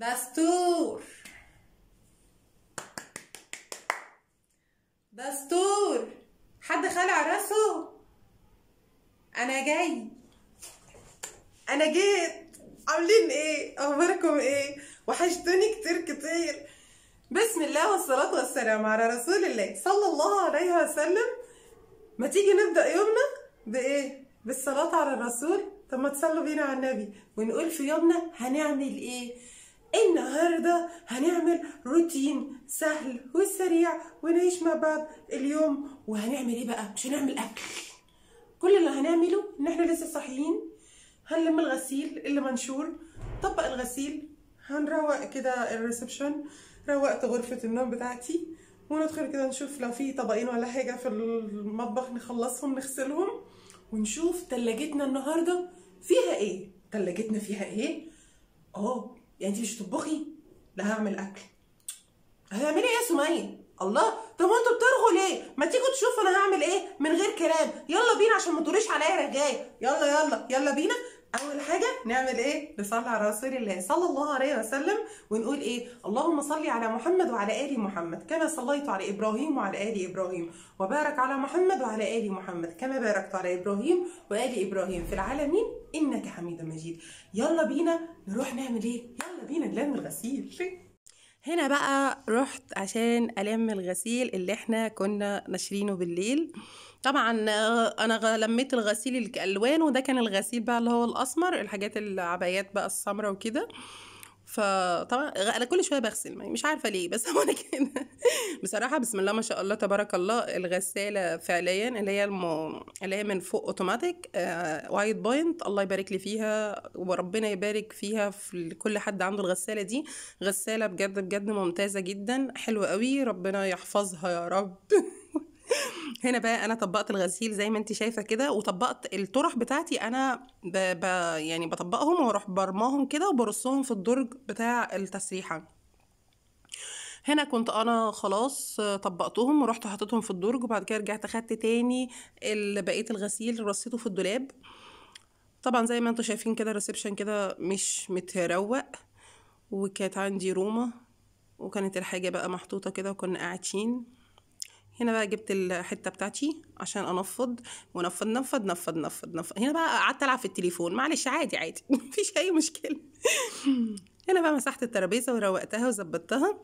دستور دستور حد خلع راسه انا جاي انا جيت عاملين ايه اخباركم ايه وحشتوني كتير كتير بسم الله والصلاة والسلام على رسول الله صلى الله عليه وسلم ما تيجي نبدأ يومنا بإيه؟ بالصلاة على الرسول طب ما تصلوا بينا على النبي ونقول في يومنا هنعمل إيه؟ النهاردة هنعمل روتين سهل وسريع ونعيش مع بعض اليوم وهنعمل ايه بقى مش هنعمل اكل كل اللي هنعمله ان احنا لسه صاحيين هنلم الغسيل اللي منشور طبق الغسيل هنروق كده الريسبشن روقت غرفة النوم بتاعتي وندخل كده نشوف لو في طبقين ولا حاجة في المطبخ نخلصهم نغسلهم ونشوف تلاجتنا النهاردة فيها ايه تلاجتنا فيها ايه اه يعني انت مش هتطبخي لا هعمل اكل هتعملي ايه يا سميه الله طب انتوا بترغوا ليه ما تيجوا تشوفوا انا هعمل ايه من غير كلام يلا بينا عشان ما تقوليش عليا رجايه يلا يلا يلا بينا اول حاجه نعمل ايه نصلي على رسول الله صلى الله عليه وسلم ونقول ايه اللهم صل على محمد وعلى ال محمد كما صليت على ابراهيم وعلى ال ابراهيم وبارك على محمد وعلى ال محمد كما باركت على ابراهيم وال ابراهيم في العالمين انك حميد مجيد يلا بينا نروح نعمل ايه يلا بينا نلم الغسيل هنا بقى رحت عشان الم الغسيل اللي احنا كنا ناشرينه بالليل طبعا آه، انا لميت الغسيل الالوان وده كان الغسيل بقى اللي هو الاسمر الحاجات العبايات بقى السمراء وكده فطبعا انا كل شويه بغسل مش عارفه ليه بس هو انا كده بصراحه بسم الله ما شاء الله تبارك الله الغساله فعليا اللي هي الم... اللي هي من فوق اوتوماتيك آه وايت بوينت الله يبارك لي فيها وربنا يبارك فيها في كل حد عنده الغساله دي غساله بجد بجد ممتازه جدا حلوه قوي ربنا يحفظها يا رب هنا بقى انا طبقت الغسيل زي ما انت شايفه كده وطبقت الطرح بتاعتي انا ب... ب... يعني بطبقهم واروح برماهم كده وبرصهم في الدرج بتاع التسريحه هنا كنت انا خلاص طبقتهم ورحت حطيتهم في الدرج وبعد كده رجعت خدت تاني بقيه الغسيل رصيته في الدولاب طبعا زي ما انتوا شايفين كده الريسبشن كده مش متروق وكانت عندي روما وكانت الحاجه بقى محطوطه كده وكنا قاعدين هنا بقى جبت الحته بتاعتي عشان انفض ونفض نفض نفض نفض نفض هنا بقى قعدت العب في التليفون معلش عادي عادي مفيش اي مشكله هنا بقى مسحت الترابيزه وروقتها وظبطتها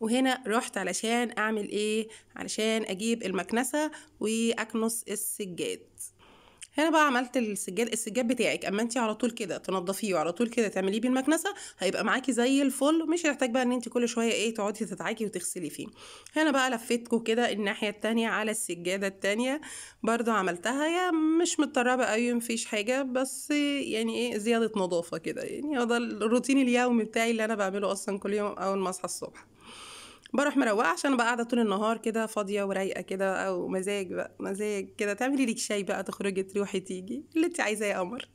وهنا رحت علشان اعمل ايه علشان اجيب المكنسه واكنس السجاد هنا بقى عملت السجاد السجاد بتاعك اما انت على طول كده تنضفيه وعلى طول كده تعمليه بالمكنسه هيبقى معاكي زي الفل مش هيحتاج بقى ان انت كل شويه ايه تقعدي تتعاكي وتغسلي فيه هنا بقى لفيتكم كده الناحيه التانية على السجاده التانية برضو عملتها يا مش متطربه قوي مفيش حاجه بس يعني ايه زياده نظافه كده يعني هو ده الروتين اليومي بتاعي اللي انا بعمله اصلا كل يوم اول ما اصحى الصبح بروح مروقه عشان بقى قاعده طول النهار كده فاضيه ورايقه كده او مزاج بقى مزاج كده تعملي لك شاي بقى تخرجي تروحي تيجي اللي انت عايزاه يا قمر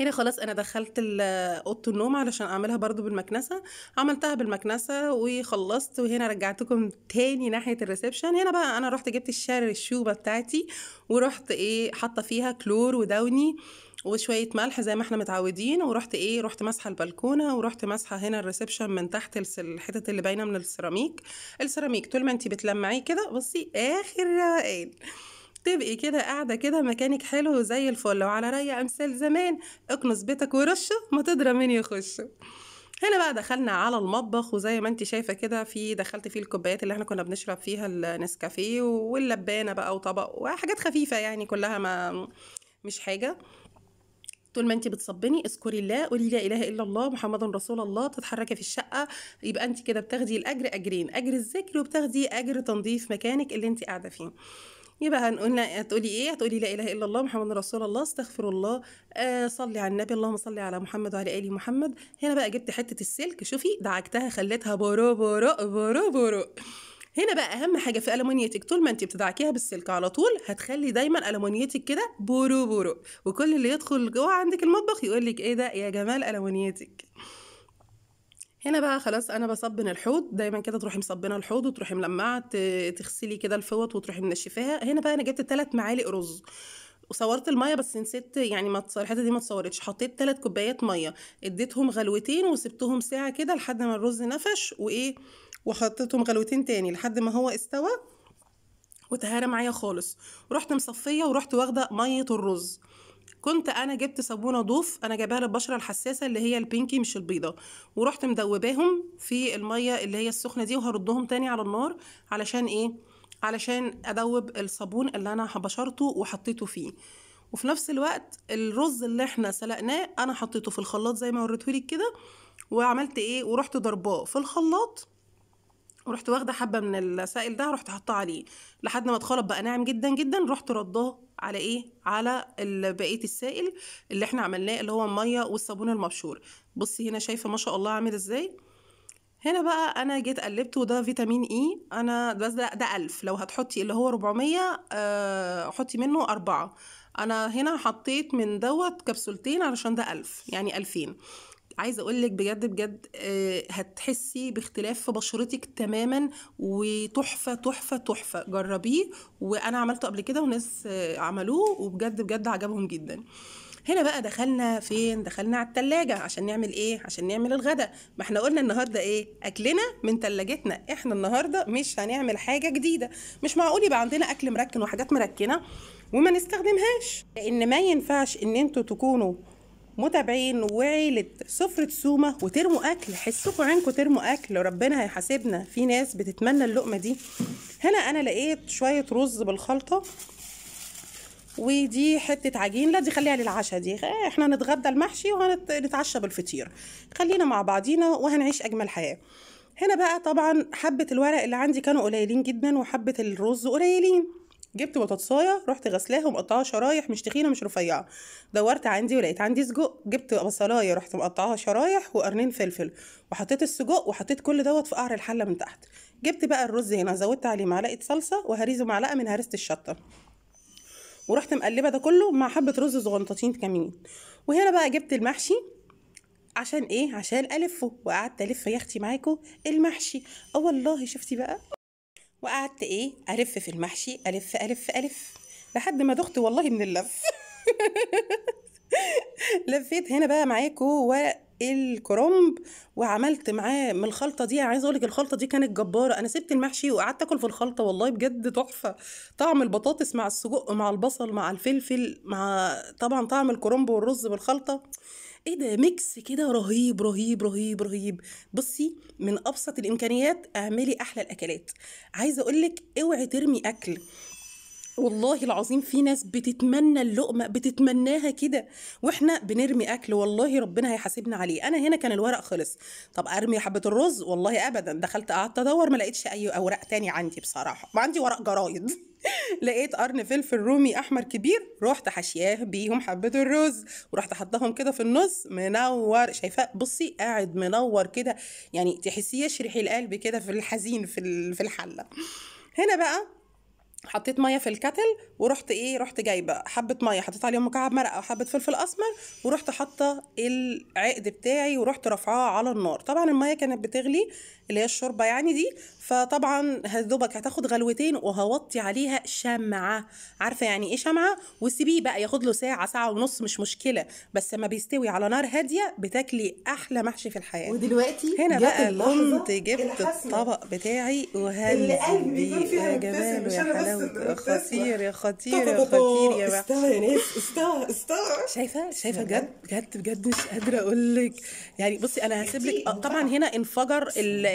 هنا خلاص انا دخلت اوضه النوم علشان اعملها برضو بالمكنسه عملتها بالمكنسه وخلصت وهنا رجعتكم تاني ناحيه الريسبشن هنا بقى انا رحت جبت الشارر الشوبه بتاعتي ورحت ايه حاطه فيها كلور ودوني وشويه ملح زي ما احنا متعودين ورحت ايه رحت ماسحه البلكونه ورحت ماسحه هنا الريسبشن من تحت الحتت اللي باينه من السيراميك السيراميك طول ما انت بتلمعيه كده بصي اخر روقان تبقي كده قاعده كده مكانك حلو زي الفل وعلى رأي امثال زمان اكنس بيتك ورشه ما تضرب مين يخشه هنا بقى دخلنا على المطبخ وزي ما انت شايفه كده في دخلت فيه الكوبايات اللي احنا كنا بنشرب فيها النسكافيه واللبانه بقى وطبق وحاجات خفيفه يعني كلها ما مش حاجه طول ما انت بتصبني اذكري الله قولي لا اله الا الله محمد رسول الله تتحركي في الشقه يبقى انت كده بتاخدي الاجر اجرين اجر الذكر وبتاخدي اجر تنظيف مكانك اللي انت قاعده فيه يبقى هنقولنا هتقولي ايه هتقولي لا اله الا الله محمد رسول الله استغفر الله آه صلي على النبي اللهم صلي على محمد وعلى ال محمد هنا بقى جبت حته السلك شوفي دعكتها خليتها برو برو برو برو هنا بقى اهم حاجه في المونيتك طول ما انت بتدعكيها بالسلك على طول هتخلي دايما المونيتك كده بورو بورو وكل اللي يدخل جوه عندك المطبخ يقول لك ايه ده يا جمال المونيتك هنا بقى خلاص انا بصبن الحوض دايما كده تروحي مصبنه الحوض وتروحي ملمعه تغسلي كده الفوط وتروحي منشفاها هنا بقى انا جبت ثلاث معالق رز وصورت الميه بس نسيت يعني ما الحته دي ما اتصورتش حطيت ثلاث كوبايات ميه اديتهم غلوتين وسبتهم ساعه كده لحد ما الرز نفش وايه وحطيتهم غلوتين تاني لحد ما هو استوى وتهارى معايا خالص رحت مصفيه ورحت واخده ميه الرز كنت انا جبت صابونه ضوف انا جايباها للبشره الحساسه اللي هي البينكي مش البيضه ورحت مدوباهم في الميه اللي هي السخنه دي وهردهم تاني على النار علشان ايه علشان ادوب الصابون اللي انا بشرته وحطيته فيه وفي نفس الوقت الرز اللي احنا سلقناه انا حطيته في الخلاط زي ما وريتهولك كده وعملت ايه ورحت ضرباه في الخلاط ورحت واخده حبه من السائل ده رحت حاطاه عليه لحد ما اتخلط بقى ناعم جدا جدا رحت رضاه على ايه على بقيه السائل اللي احنا عملناه اللي هو الميه والصابون المبشور بصي هنا شايفه ما شاء الله عامل ازاي هنا بقى انا جيت قلبته وده فيتامين اي انا بس ده, ده 1000 لو هتحطي اللي هو 400 أه حطي منه أربعة انا هنا حطيت من دوت كبسولتين علشان ده 1000 يعني 2000 عايزه اقول لك بجد بجد آه، هتحسي باختلاف في بشرتك تماما وتحفه تحفه تحفه جربيه وانا عملته قبل كده وناس عملوه وبجد بجد عجبهم جدا هنا بقى دخلنا فين دخلنا على التلاجة عشان نعمل ايه عشان نعمل الغداء ما احنا قلنا النهاردة ايه اكلنا من تلاجتنا احنا النهاردة مش هنعمل حاجة جديدة مش معقول يبقى عندنا اكل مركن وحاجات مركنة وما نستخدمهاش لان ما ينفعش ان انتوا تكونوا متابعين وعيلة سفرة سومة وترموا أكل حسكوا عينكم ترموا أكل ربنا هيحاسبنا في ناس بتتمنى اللقمة دي هنا أنا لقيت شوية رز بالخلطة ودي حتة عجين لا دي خليها للعشاء دي إيه، احنا هنتغدى المحشي وهنتعشى بالفطير خلينا مع بعضينا وهنعيش أجمل حياة هنا بقى طبعا حبة الورق اللي عندي كانوا قليلين جدا وحبة الرز قليلين جبت بطاطسايه رحت غسلاها ومقطعاها شرايح مش تخينه مش رفيعه دورت عندي ولقيت عندي سجق جبت بصلايه رحت مقطعاها شرايح وقرنين فلفل وحطيت السجق وحطيت كل دوت في قعر الحله من تحت جبت بقى الرز هنا زودت عليه معلقه صلصه وهريزه معلقه من هريسه الشطه ورحت مقلبه ده كله مع حبه رز صغنطتين كمين وهنا بقى جبت المحشي عشان ايه عشان الفه وقعدت الف يا اختي معاكم المحشي اه والله شفتي بقى وقعدت ايه الف في المحشي الف الف الف لحد ما دخت والله من اللف لفيت هنا بقى معاكم والكرنب وعملت معاه من الخلطه دي عايزه اقول لك الخلطه دي كانت جباره انا سبت المحشي وقعدت اكل في الخلطه والله بجد تحفه طعم البطاطس مع السجق مع البصل مع الفلفل مع طبعا طعم الكرنب والرز بالخلطه ايه ده ميكس كده رهيب رهيب رهيب رهيب بصي من ابسط الامكانيات اعملي احلى الاكلات عايزه اقولك اوعي ترمي اكل والله العظيم في ناس بتتمنى اللقمه بتتمناها كده واحنا بنرمي اكل والله ربنا هيحاسبنا عليه انا هنا كان الورق خلص طب ارمي حبه الرز والله ابدا دخلت قعدت ادور ما لقيتش اي اوراق تاني عندي بصراحه ما عندي ورق جرايد لقيت قرن فلفل رومي احمر كبير رحت حاشياه بيهم حبه الرز ورحت حطهم كده في النص منور شايفاه بصي قاعد منور كده يعني تحسيه يشرح القلب كده في الحزين في الحله هنا بقى حطيت ميه في الكتل ورحت ايه رحت جايبه حبه ميه حطيت عليهم مكعب مرقه وحبه فلفل اسمر ورحت حاطه العقد بتاعي ورحت رافعاه على النار طبعا الميه كانت بتغلي اللي هي الشوربه يعني دي فطبعا هدوبك هتاخد غلوتين وهوطي عليها شمعه عارفه يعني ايه شمعه وسيبيه بقى ياخد له ساعه ساعه ونص مش مشكله بس لما بيستوي على نار هاديه بتاكلي احلى محشي في الحياه ودلوقتي هنا بقى قمت جبت الطبق بتاعي فيها يا جمال يا حلاوه خطير يا خطير يا خطير يا استوى يا ناس استوى استوى شايفه شايفه بجد بجد بجد مش قادره اقول لك يعني بصي انا هسيب لك إيه آه، طبعا هنا انفجر ال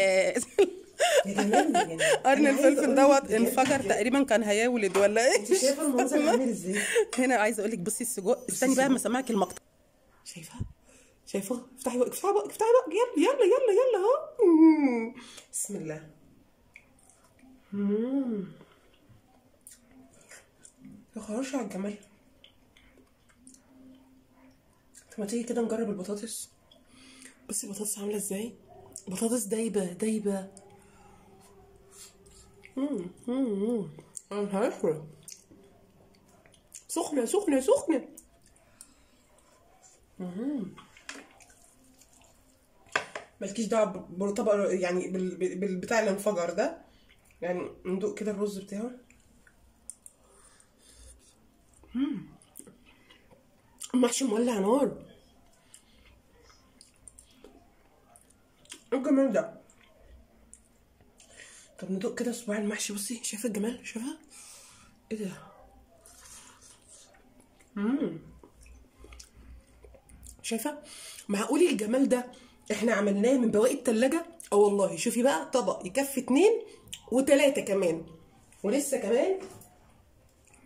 قرن يعني. الفلفل دوت انفجر تقريبا كان هيولد ولا ايه انت شايفه المنظر عامل ازاي هنا عايزه اقول لك بصي السجق استني بقى ما سمعك المقطع شايفه شايفه افتحي بقى افتحي بقى افتحي بقى يلا يلا يلا يلا اهو بسم الله يا خرش على الجمال طب ما تيجي كده نجرب البطاطس بصي البطاطس عامله ازاي بطاطس دايبه دايبه امم امم انا سخنه سخنه سخنه مالكيش دعوه بالطبق يعني بالبتاع اللي انفجر ده يعني ندوق كده الرز بتاعه محشي مولع نار الجمال ده طب ندوق كده صباع المحشي بصي شايفه الجمال شايفه ايه ده امم شايفه معقول الجمال ده احنا عملناه من بواقي التلاجة اه والله شوفي بقى طبق يكفي اتنين وتلاتة كمان ولسه كمان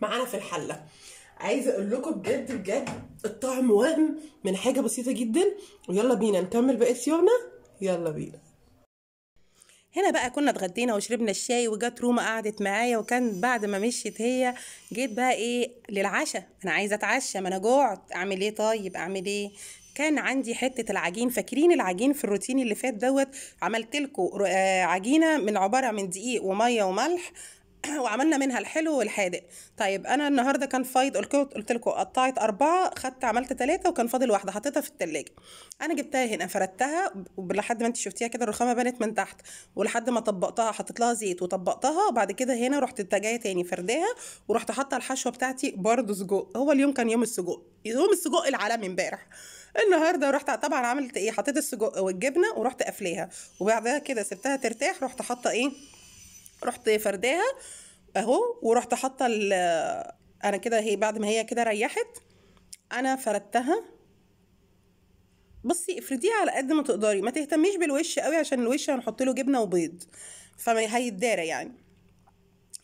معانا في الحله عايزه اقول لكم بجد بجد الطعم وهم من حاجه بسيطه جدا ويلا بينا نكمل بقيه صيامنا يلا بينا هنا بقى كنا اتغدينا وشربنا الشاي وجت روما قعدت معايا وكان بعد ما مشيت هي جيت بقى ايه للعشاء انا عايزه اتعشى ما انا جوعت اعمل ايه طيب اعمل ايه كان عندي حته العجين فاكرين العجين في الروتين اللي فات دوت عملت لكم آه، عجينه من عباره من دقيق وميه وملح وعملنا منها الحلو والحادق طيب انا النهارده كان فايض قلت لكم قطعت اربعه خدت عملت ثلاثه وكان فاضل واحده حطيتها في الثلاجه انا جبتها هنا فردتها لحد ما انت شفتيها كده الرخامه بانت من تحت ولحد ما طبقتها حطيت لها زيت وطبقتها وبعد كده هنا رحت جايه تاني فرداها ورحت حاطه الحشوه بتاعتي برده سجق هو اليوم كان يوم السجق يوم السجق العالمي امبارح النهارده رحت طبعا عملت ايه حطيت السجق والجبنه ورحت قافلاها وبعدها كده سبتها ترتاح رحت حاطه ايه رحت فرداها اهو ورحت حاطه انا كده هي بعد ما هي كده ريحت انا فردتها بصي افرديها على قد ما تقدري ما تهتميش بالوش قوي عشان الوش هنحط له جبنه وبيض هيتدارى يعني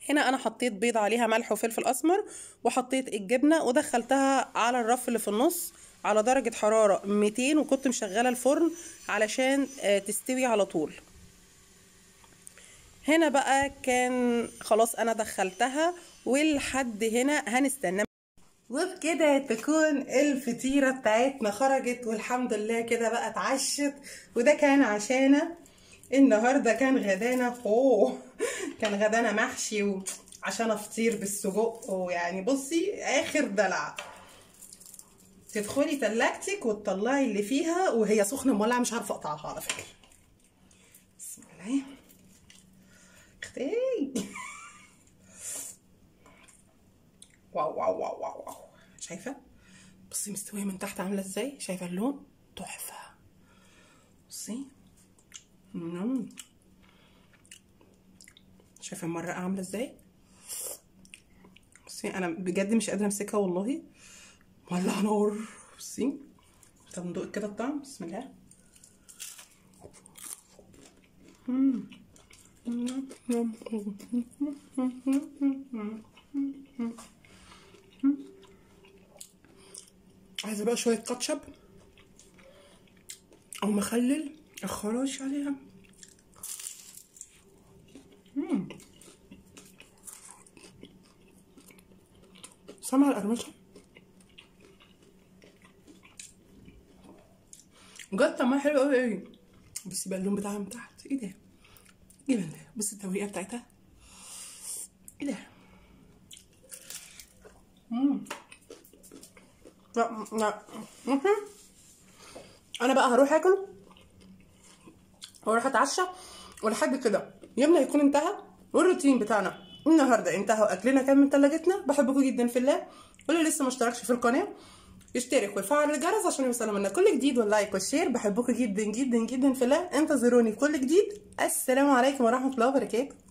هنا انا حطيت بيض عليها ملح وفلفل اسمر وحطيت الجبنه ودخلتها على الرف اللي في النص على درجه حراره 200 وكنت مشغله الفرن علشان آه، تستوي على طول هنا بقى كان خلاص انا دخلتها ولحد هنا هنستنى وبكده تكون الفطيرة بتاعتنا خرجت والحمد لله كده بقى اتعشت وده كان عشانا النهاردة كان غدانا اوه كان غدانا محشي عشان افطير بالسجق ويعني بصي اخر دلع تدخلي تلاجتك وتطلعي اللي فيها وهي سخنة مولعة مش عارفة اقطعها على فكرة بسم الله ايه واو واو واو واو واو شايفه بصي مستويه من تحت عامله ازاي شايفه اللون تحفه بصي مم. شايفه المرقه عامله ازاي بصي انا بجد مش قادره امسكها والله والله نور بصي طب ندوق كده الطعم بسم الله مم. عايزه بقى شويه كاتشب او مخلل اخرش عليها مم. سامع القرمشه بجد طعمها حلو قوي ايه بس بقى اللون بتاعها من تحت ايه ده جبن بص التوريقه بتاعتها ايه ده لا لا انا بقى هروح اكل واروح اتعشى ولحد كده يومنا هيكون انتهى والروتين بتاعنا النهارده انتهى واكلنا كان من تلاجتنا بحبكم جدا في الله واللي لسه ما اشتركش في القناه يشترك ويفعل الجرس عشان يوصلوا منا كل جديد واللايك والشير بحبكم جدا جدا جدا في الله انتظروني كل جديد السلام عليكم ورحمه الله وبركاته